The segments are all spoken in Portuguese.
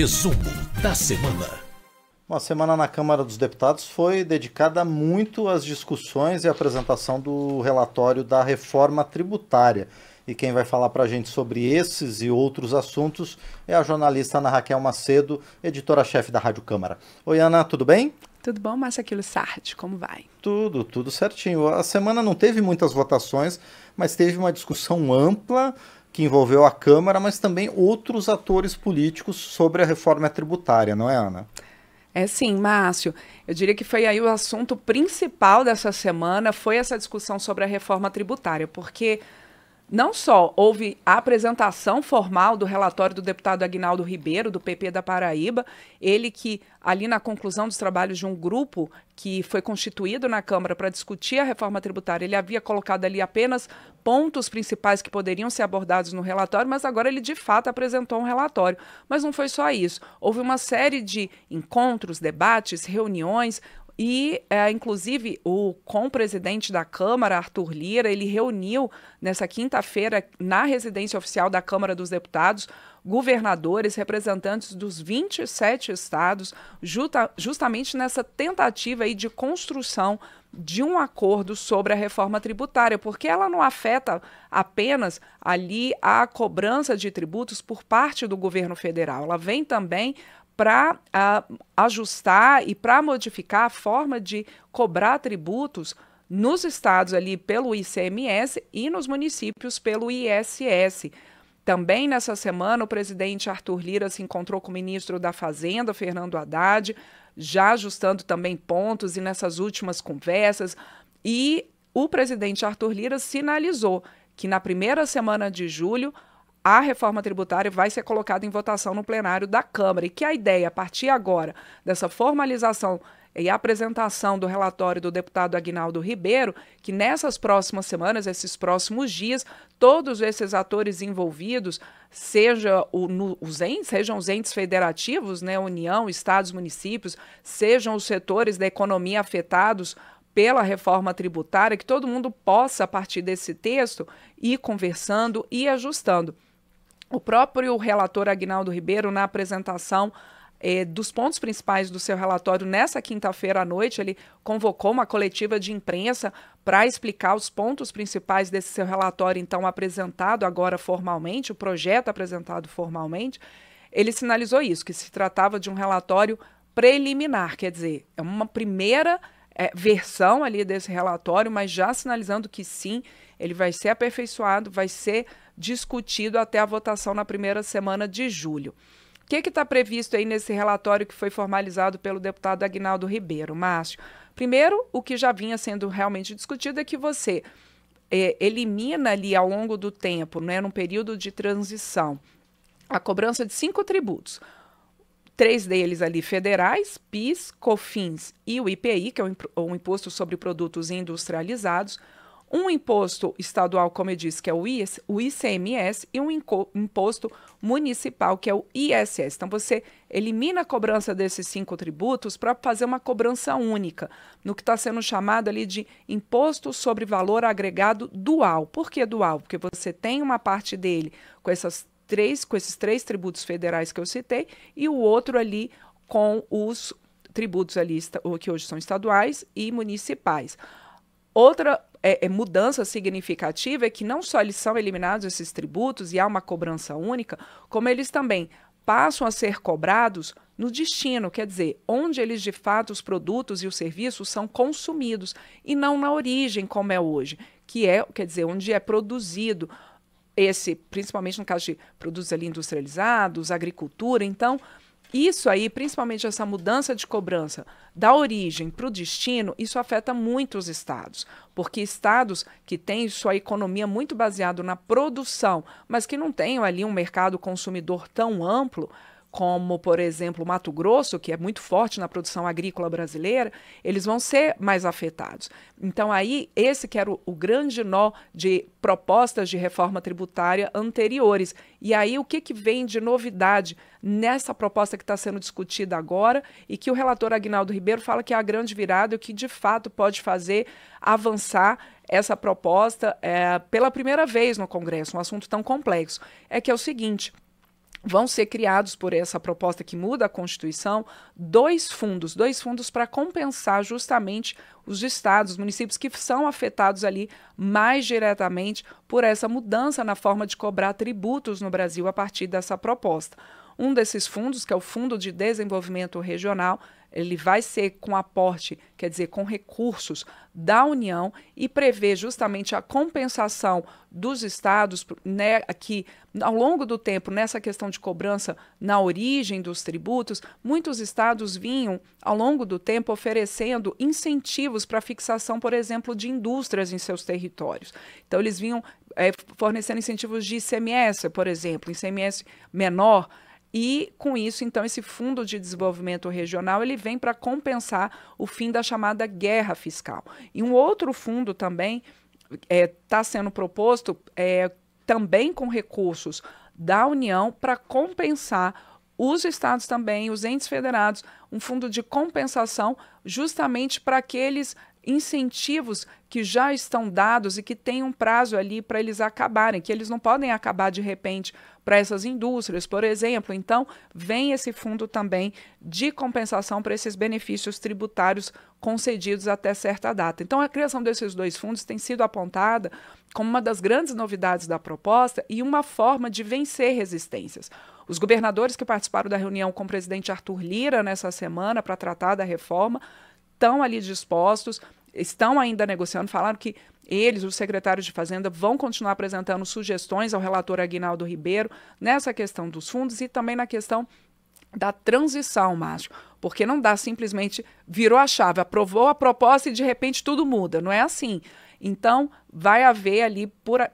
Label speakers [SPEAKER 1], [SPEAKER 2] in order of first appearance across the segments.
[SPEAKER 1] Resumo da semana. Uma semana na Câmara dos Deputados foi dedicada muito às discussões e apresentação do relatório da reforma tributária. E quem vai falar para a gente sobre esses e outros assuntos é a jornalista Ana Raquel Macedo, editora-chefe da Rádio Câmara. Oi, Ana, tudo bem?
[SPEAKER 2] Tudo bom, Márcia Aquilo Sardi? Como vai?
[SPEAKER 1] Tudo, tudo certinho. A semana não teve muitas votações, mas teve uma discussão ampla que envolveu a Câmara, mas também outros atores políticos sobre a reforma tributária, não é, Ana?
[SPEAKER 2] É sim, Márcio. Eu diria que foi aí o assunto principal dessa semana, foi essa discussão sobre a reforma tributária, porque não só houve a apresentação formal do relatório do deputado Aguinaldo Ribeiro, do PP da Paraíba, ele que, ali na conclusão dos trabalhos de um grupo que foi constituído na Câmara para discutir a reforma tributária, ele havia colocado ali apenas pontos principais que poderiam ser abordados no relatório, mas agora ele de fato apresentou um relatório. Mas não foi só isso. Houve uma série de encontros, debates, reuniões, e, é, inclusive, o com-presidente da Câmara, Arthur Lira, ele reuniu nessa quinta-feira, na residência oficial da Câmara dos Deputados, governadores, representantes dos 27 estados, justa, justamente nessa tentativa aí de construção de um acordo sobre a reforma tributária, porque ela não afeta apenas ali a cobrança de tributos por parte do governo federal, ela vem também para uh, ajustar e para modificar a forma de cobrar tributos nos estados ali pelo ICMS e nos municípios pelo ISS. Também nessa semana, o presidente Arthur Lira se encontrou com o ministro da Fazenda, Fernando Haddad, já ajustando também pontos e nessas últimas conversas. E o presidente Arthur Lira sinalizou que na primeira semana de julho a reforma tributária vai ser colocada em votação no plenário da Câmara e que a ideia, a partir agora, dessa formalização e apresentação do relatório do deputado Aguinaldo Ribeiro, que nessas próximas semanas, esses próximos dias, todos esses atores envolvidos, seja o, no, os entes, sejam os entes federativos, né, União, estados, municípios, sejam os setores da economia afetados pela reforma tributária, que todo mundo possa, a partir desse texto, ir conversando e ajustando. O próprio relator Agnaldo Ribeiro, na apresentação eh, dos pontos principais do seu relatório, nessa quinta-feira à noite, ele convocou uma coletiva de imprensa para explicar os pontos principais desse seu relatório, então apresentado agora formalmente, o projeto apresentado formalmente. Ele sinalizou isso, que se tratava de um relatório preliminar, quer dizer, é uma primeira é, versão ali desse relatório, mas já sinalizando que sim, ele vai ser aperfeiçoado, vai ser discutido até a votação na primeira semana de julho. O que está previsto aí nesse relatório que foi formalizado pelo deputado Agnaldo Ribeiro, Márcio? Primeiro, o que já vinha sendo realmente discutido é que você é, elimina ali ao longo do tempo, né, num período de transição, a cobrança de cinco tributos. Três deles ali federais, PIS, COFINS e o IPI, que é o imposto sobre produtos industrializados um imposto estadual, como eu disse, que é o, IS, o ICMS, e um imposto municipal, que é o ISS. Então, você elimina a cobrança desses cinco tributos para fazer uma cobrança única, no que está sendo chamado ali de imposto sobre valor agregado dual. Por que dual? Porque você tem uma parte dele com essas três, com esses três tributos federais que eu citei, e o outro ali com os tributos ali que hoje são estaduais e municipais. Outra é, é, mudança significativa é que não só eles são eliminados esses tributos e há uma cobrança única, como eles também passam a ser cobrados no destino, quer dizer, onde eles de fato os produtos e os serviços são consumidos e não na origem como é hoje, que é, quer dizer, onde é produzido esse, principalmente no caso de produtos ali industrializados, agricultura, então isso aí, principalmente essa mudança de cobrança da origem para o destino, isso afeta muito os estados, porque estados que têm sua economia muito baseada na produção, mas que não têm ali um mercado consumidor tão amplo, como, por exemplo, o Mato Grosso, que é muito forte na produção agrícola brasileira, eles vão ser mais afetados. Então, aí, esse que era o, o grande nó de propostas de reforma tributária anteriores. E aí, o que, que vem de novidade nessa proposta que está sendo discutida agora e que o relator Agnaldo Ribeiro fala que é a grande virada e que, de fato, pode fazer avançar essa proposta é, pela primeira vez no Congresso, um assunto tão complexo. É que é o seguinte vão ser criados por essa proposta que muda a Constituição dois fundos, dois fundos para compensar justamente os estados, os municípios que são afetados ali mais diretamente por essa mudança na forma de cobrar tributos no Brasil a partir dessa proposta. Um desses fundos, que é o Fundo de Desenvolvimento Regional, ele vai ser com aporte, quer dizer, com recursos da União e prevê justamente a compensação dos estados né, que, ao longo do tempo, nessa questão de cobrança na origem dos tributos, muitos estados vinham, ao longo do tempo, oferecendo incentivos para fixação, por exemplo, de indústrias em seus territórios. Então, eles vinham é, fornecendo incentivos de ICMS, por exemplo, ICMS menor, e com isso, então, esse fundo de desenvolvimento regional ele vem para compensar o fim da chamada guerra fiscal. E um outro fundo também está é, tá sendo proposto, é, também com recursos da União, para compensar os estados também, os entes federados, um fundo de compensação justamente para aqueles incentivos que já estão dados e que têm um prazo ali para eles acabarem, que eles não podem acabar de repente para essas indústrias, por exemplo. Então, vem esse fundo também de compensação para esses benefícios tributários concedidos até certa data. Então, a criação desses dois fundos tem sido apontada como uma das grandes novidades da proposta e uma forma de vencer resistências. Os governadores que participaram da reunião com o presidente Arthur Lira nessa semana para tratar da reforma estão ali dispostos estão ainda negociando, falaram que eles, os secretários de Fazenda, vão continuar apresentando sugestões ao relator Aguinaldo Ribeiro nessa questão dos fundos e também na questão da transição, Márcio. Porque não dá simplesmente virou a chave, aprovou a proposta e de repente tudo muda. Não é assim. Então, vai haver ali, por, a,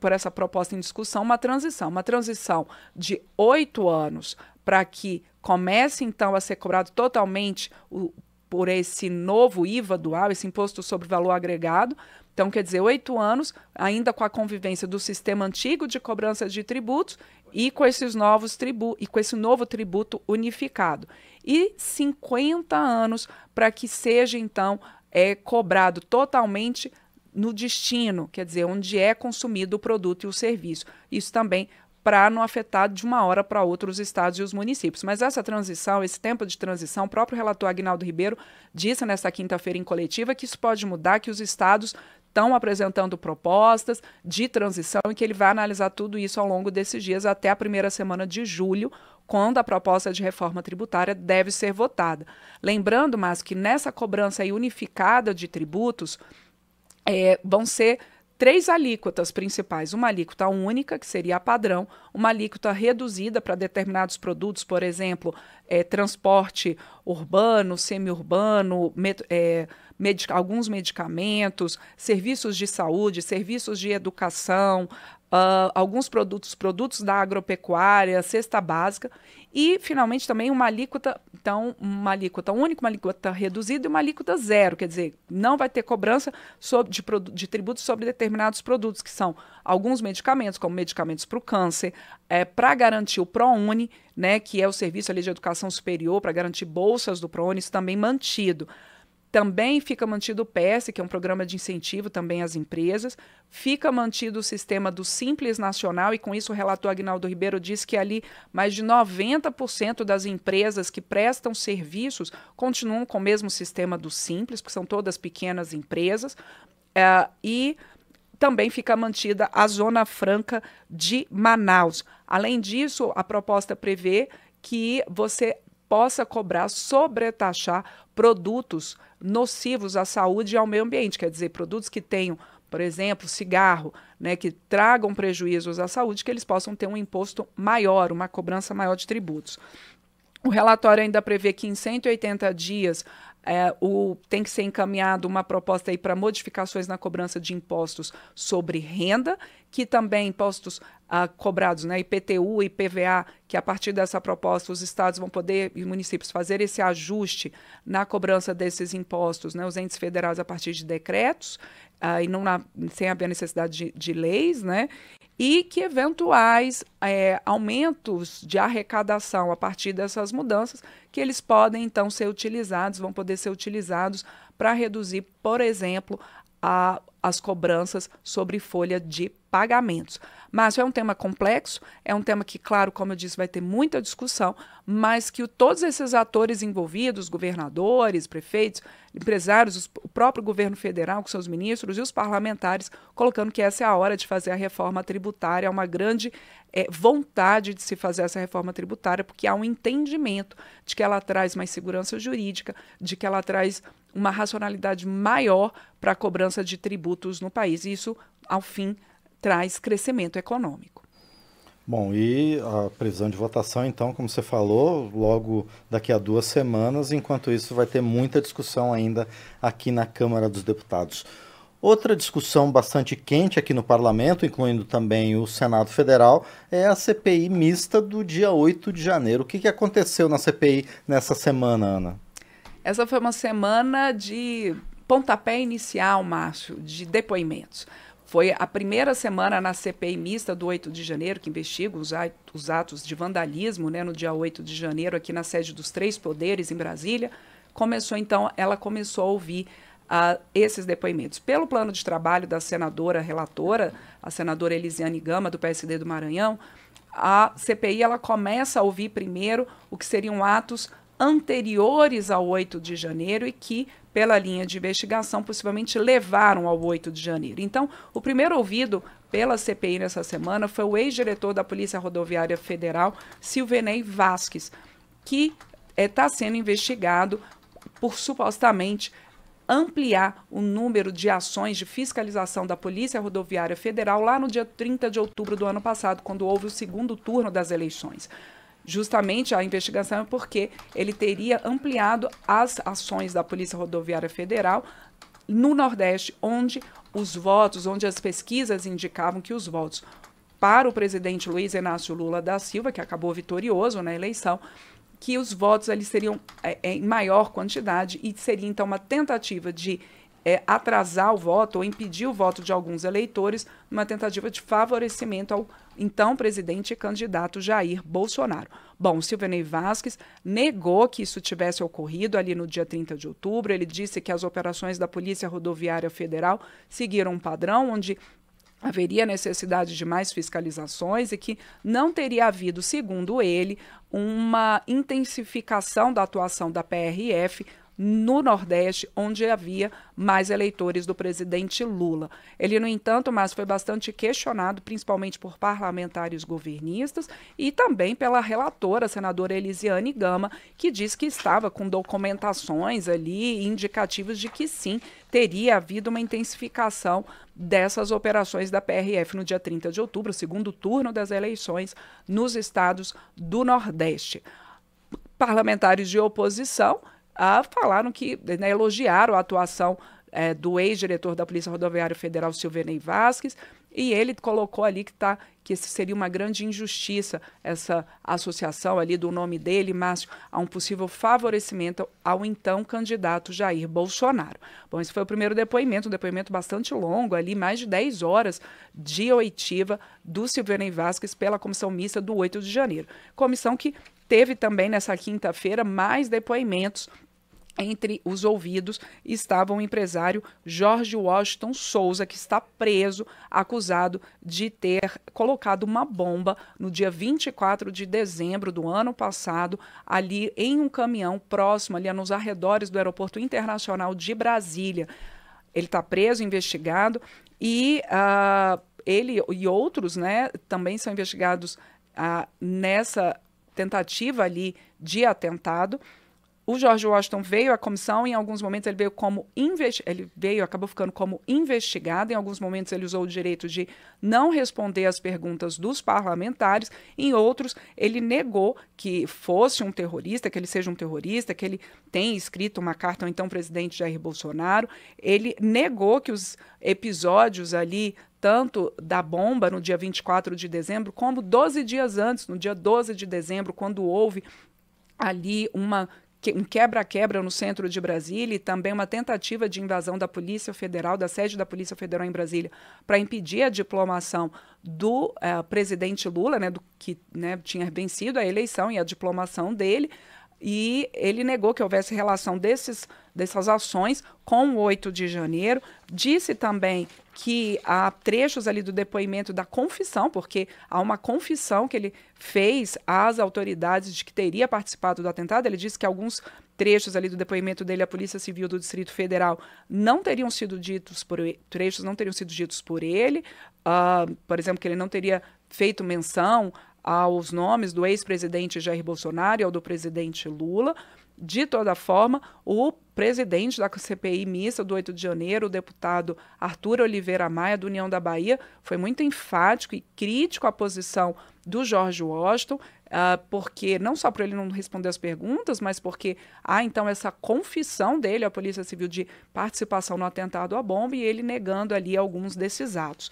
[SPEAKER 2] por essa proposta em discussão, uma transição. Uma transição de oito anos para que comece então a ser cobrado totalmente o por esse novo IVA dual, esse imposto sobre valor agregado. Então, quer dizer, oito anos, ainda com a convivência do sistema antigo de cobrança de tributos e com esses novos tributos e com esse novo tributo unificado. E 50 anos para que seja, então, é, cobrado totalmente no destino, quer dizer, onde é consumido o produto e o serviço. Isso também para não afetar de uma hora para outra os estados e os municípios. Mas essa transição, esse tempo de transição, o próprio relator Agnaldo Ribeiro disse nesta quinta-feira em coletiva que isso pode mudar, que os estados estão apresentando propostas de transição e que ele vai analisar tudo isso ao longo desses dias até a primeira semana de julho, quando a proposta de reforma tributária deve ser votada. Lembrando, mas que nessa cobrança unificada de tributos é, vão ser três alíquotas principais: uma alíquota única, que seria a padrão, uma alíquota reduzida para determinados produtos, por exemplo, é, transporte urbano, semi-urbano, é, alguns medicamentos, serviços de saúde, serviços de educação, uh, alguns produtos, produtos da agropecuária, cesta básica e, finalmente, também uma alíquota, então, uma alíquota única, uma alíquota reduzida e uma alíquota zero, quer dizer, não vai ter cobrança sobre, de, de tributos sobre determinados produtos, que são alguns medicamentos, como medicamentos para o câncer, é, para garantir o ProUni, né, que é o serviço ali, de educação superior, para garantir bolsas do ProUni, isso também mantido. Também fica mantido o PES, que é um programa de incentivo também às empresas. Fica mantido o sistema do Simples Nacional, e com isso o relator Agnaldo Ribeiro diz que ali mais de 90% das empresas que prestam serviços continuam com o mesmo sistema do Simples, porque são todas pequenas empresas. É, e também fica mantida a Zona Franca de Manaus. Além disso, a proposta prevê que você possa cobrar, sobretaxar produtos nocivos à saúde e ao meio ambiente, quer dizer, produtos que tenham por exemplo, cigarro, né, que tragam prejuízos à saúde, que eles possam ter um imposto maior, uma cobrança maior de tributos. O relatório ainda prevê que em 180 dias é, o, tem que ser encaminhado uma proposta para modificações na cobrança de impostos sobre renda, que também impostos cobrados, né? IPTU, IPVA, que a partir dessa proposta os estados vão poder e municípios fazer esse ajuste na cobrança desses impostos, né? Os entes federais a partir de decretos uh, e não na, sem haver necessidade de, de leis, né? e que eventuais é, aumentos de arrecadação a partir dessas mudanças, que eles podem então ser utilizados, vão poder ser utilizados para reduzir, por exemplo, a, as cobranças sobre folha de pagamentos. Mas é um tema complexo, é um tema que, claro, como eu disse, vai ter muita discussão, mas que o, todos esses atores envolvidos, governadores, prefeitos, empresários, os, o próprio governo federal, com seus ministros e os parlamentares, colocando que essa é a hora de fazer a reforma tributária, é uma grande é, vontade de se fazer essa reforma tributária, porque há um entendimento de que ela traz mais segurança jurídica, de que ela traz uma racionalidade maior para a cobrança de tributos no país. E isso, ao fim, traz crescimento econômico.
[SPEAKER 1] Bom, e a previsão de votação, então, como você falou, logo daqui a duas semanas. Enquanto isso, vai ter muita discussão ainda aqui na Câmara dos Deputados. Outra discussão bastante quente aqui no parlamento, incluindo também o Senado Federal, é a CPI mista do dia 8 de janeiro. O que, que aconteceu na CPI nessa semana, Ana?
[SPEAKER 2] Essa foi uma semana de pontapé inicial, Márcio, de depoimentos. Foi a primeira semana na CPI mista do 8 de janeiro, que investiga os, atos de vandalismo né, no dia 8 de janeiro, aqui na sede dos Três Poderes, em Brasília. Começou, então, ela começou a ouvir a ah, esses depoimentos. Pelo plano de trabalho da senadora relatora, a senadora Elisiane Gama, do PSD do Maranhão, a CPI ela começa a ouvir primeiro o que seriam atos anteriores ao 8 de janeiro e que, pela linha de investigação, possivelmente levaram ao 8 de janeiro. Então, o primeiro ouvido pela CPI nessa semana foi o ex-diretor da Polícia Rodoviária Federal, Silvenei Vasques, que está eh, é, sendo investigado por supostamente ampliar o número de ações de fiscalização da Polícia Rodoviária Federal lá no dia 30 de outubro do ano passado, quando houve o segundo turno das eleições justamente a investigação é porque ele teria ampliado as ações da Polícia Rodoviária Federal no Nordeste, onde os votos, onde as pesquisas indicavam que os votos para o presidente Luiz Inácio Lula da Silva, que acabou vitorioso na eleição, que os votos ali seriam é, em maior quantidade e seria então uma tentativa de é, atrasar o voto ou impedir o voto de alguns eleitores numa tentativa de favorecimento ao então presidente e candidato Jair Bolsonaro. Bom, Silvanei Vasquez negou que isso tivesse ocorrido ali no dia 30 de outubro. Ele disse que as operações da Polícia Rodoviária Federal seguiram um padrão onde haveria necessidade de mais fiscalizações e que não teria havido, segundo ele, uma intensificação da atuação da PRF no Nordeste, onde havia mais eleitores do presidente Lula. Ele, no entanto, mas foi bastante questionado, principalmente por parlamentares governistas e também pela relatora, senadora Elisiane Gama, que diz que estava com documentações ali indicativos de que sim, teria havido uma intensificação dessas operações da PRF no dia 30 de outubro, segundo turno das eleições nos estados do Nordeste. Parlamentares de oposição ah, falaram que né, elogiaram a atuação é, do ex-diretor da Polícia Rodoviária Federal, Silvenei Vasquez, e ele colocou ali que, tá, que seria uma grande injustiça essa associação ali do nome dele, Márcio, a um possível favorecimento ao então candidato Jair Bolsonaro. Bom, esse foi o primeiro depoimento, um depoimento bastante longo ali, mais de 10 horas de oitiva do Silvenei Vasquez pela comissão mista do 8 de janeiro. Comissão que teve também nessa quinta-feira mais depoimentos entre os ouvidos estava o empresário Jorge Washington Souza, que está preso, acusado de ter colocado uma bomba no dia 24 de dezembro do ano passado, ali em um caminhão próximo, ali nos arredores do Aeroporto Internacional de Brasília. Ele está preso, investigado, e uh, ele e outros né, também são investigados uh, nessa tentativa ali de atentado. O George Washington veio à comissão, em alguns momentos ele veio como ele veio, acabou ficando como investigado, em alguns momentos ele usou o direito de não responder às perguntas dos parlamentares, em outros ele negou que fosse um terrorista, que ele seja um terrorista, que ele tenha escrito uma carta ao então presidente Jair Bolsonaro. Ele negou que os episódios ali tanto da bomba no dia 24 de dezembro, como 12 dias antes, no dia 12 de dezembro, quando houve ali uma um quebra-quebra no centro de Brasília e também uma tentativa de invasão da Polícia Federal, da sede da Polícia Federal em Brasília, para impedir a diplomação do uh, presidente Lula, né, do, que né, tinha vencido a eleição e a diplomação dele. E ele negou que houvesse relação desses, dessas ações com o 8 de janeiro. Disse também que há trechos ali do depoimento da confissão, porque há uma confissão que ele fez às autoridades de que teria participado do atentado. Ele disse que alguns trechos ali do depoimento dele à Polícia Civil do Distrito Federal não teriam sido ditos por trechos não teriam sido ditos por ele, uh, por exemplo, que ele não teria feito menção aos nomes do ex-presidente Jair Bolsonaro e ao do presidente Lula. De toda forma, o presidente da CPI Missa do 8 de janeiro, o deputado Arthur Oliveira Maia, do União da Bahia, foi muito enfático e crítico à posição do Jorge Washington, uh, porque não só por ele não responder as perguntas, mas porque há então essa confissão dele à Polícia Civil de participação no atentado à bomba e ele negando ali alguns desses atos.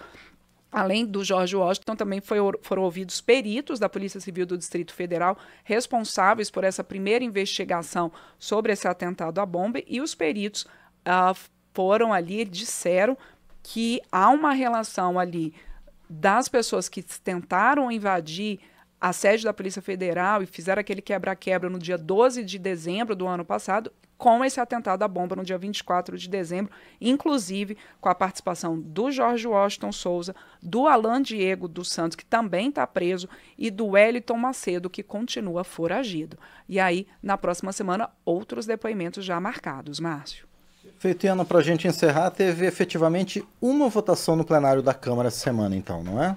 [SPEAKER 2] Além do George Washington, também foi, foram ouvidos peritos da Polícia Civil do Distrito Federal responsáveis por essa primeira investigação sobre esse atentado à bomba, e os peritos uh, foram ali, disseram que há uma relação ali das pessoas que tentaram invadir a sede da Polícia Federal e fizeram aquele quebra-quebra no dia 12 de dezembro do ano passado com esse atentado à bomba no dia 24 de dezembro, inclusive com a participação do Jorge Washington Souza, do Alain Diego dos Santos, que também está preso, e do Wellington Macedo, que continua foragido. E aí, na próxima semana, outros depoimentos já marcados, Márcio.
[SPEAKER 1] Feito, Ana, para a gente encerrar, teve efetivamente uma votação no plenário da Câmara essa semana, então, não é?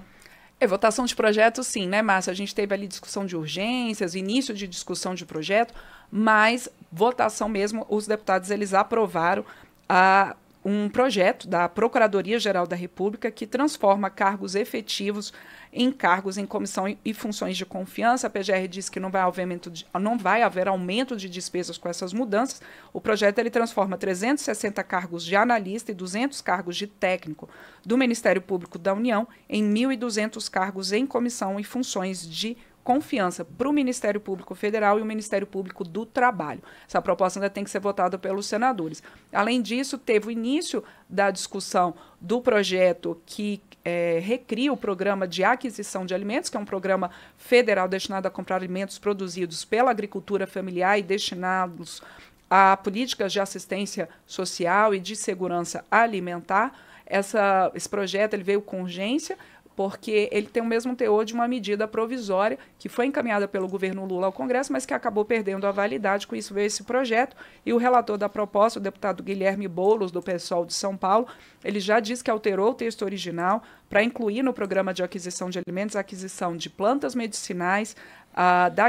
[SPEAKER 2] É, votação de projeto, sim, né, Márcio? A gente teve ali discussão de urgências, início de discussão de projeto, mas votação mesmo, os deputados eles aprovaram a um projeto da Procuradoria-Geral da República que transforma cargos efetivos em cargos em comissão e funções de confiança. A PGR diz que não vai, aumento de, não vai haver aumento de despesas com essas mudanças. O projeto ele transforma 360 cargos de analista e 200 cargos de técnico do Ministério Público da União em 1.200 cargos em comissão e funções de confiança confiança para o Ministério Público Federal e o Ministério Público do Trabalho. Essa proposta ainda tem que ser votada pelos senadores. Além disso, teve o início da discussão do projeto que é, recria o programa de aquisição de alimentos, que é um programa federal destinado a comprar alimentos produzidos pela agricultura familiar e destinados a políticas de assistência social e de segurança alimentar. Essa, esse projeto ele veio com urgência, porque ele tem o mesmo teor de uma medida provisória que foi encaminhada pelo governo Lula ao Congresso, mas que acabou perdendo a validade. Com isso veio esse projeto e o relator da proposta, o deputado Guilherme Bolos do PSOL de São Paulo, ele já disse que alterou o texto original para incluir no programa de aquisição de alimentos a aquisição de plantas medicinais, a, da,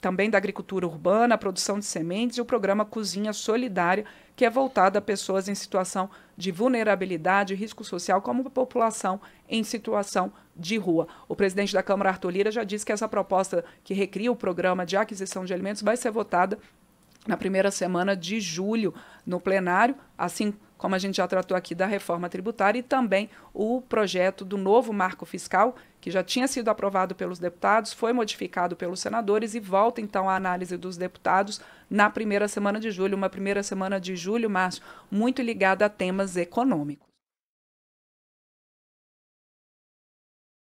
[SPEAKER 2] também da agricultura urbana, a produção de sementes e o programa Cozinha Solidária, que é voltado a pessoas em situação de vulnerabilidade e risco social, como a população em situação de rua. O presidente da Câmara, Arthur Lira, já disse que essa proposta que recria o programa de aquisição de alimentos vai ser votada na primeira semana de julho no plenário, assim como a gente já tratou aqui da reforma tributária, e também o projeto do novo marco fiscal, que já tinha sido aprovado pelos deputados, foi modificado pelos senadores e volta então à análise dos deputados na primeira semana de julho, uma primeira semana de julho, março, muito ligada a temas econômicos.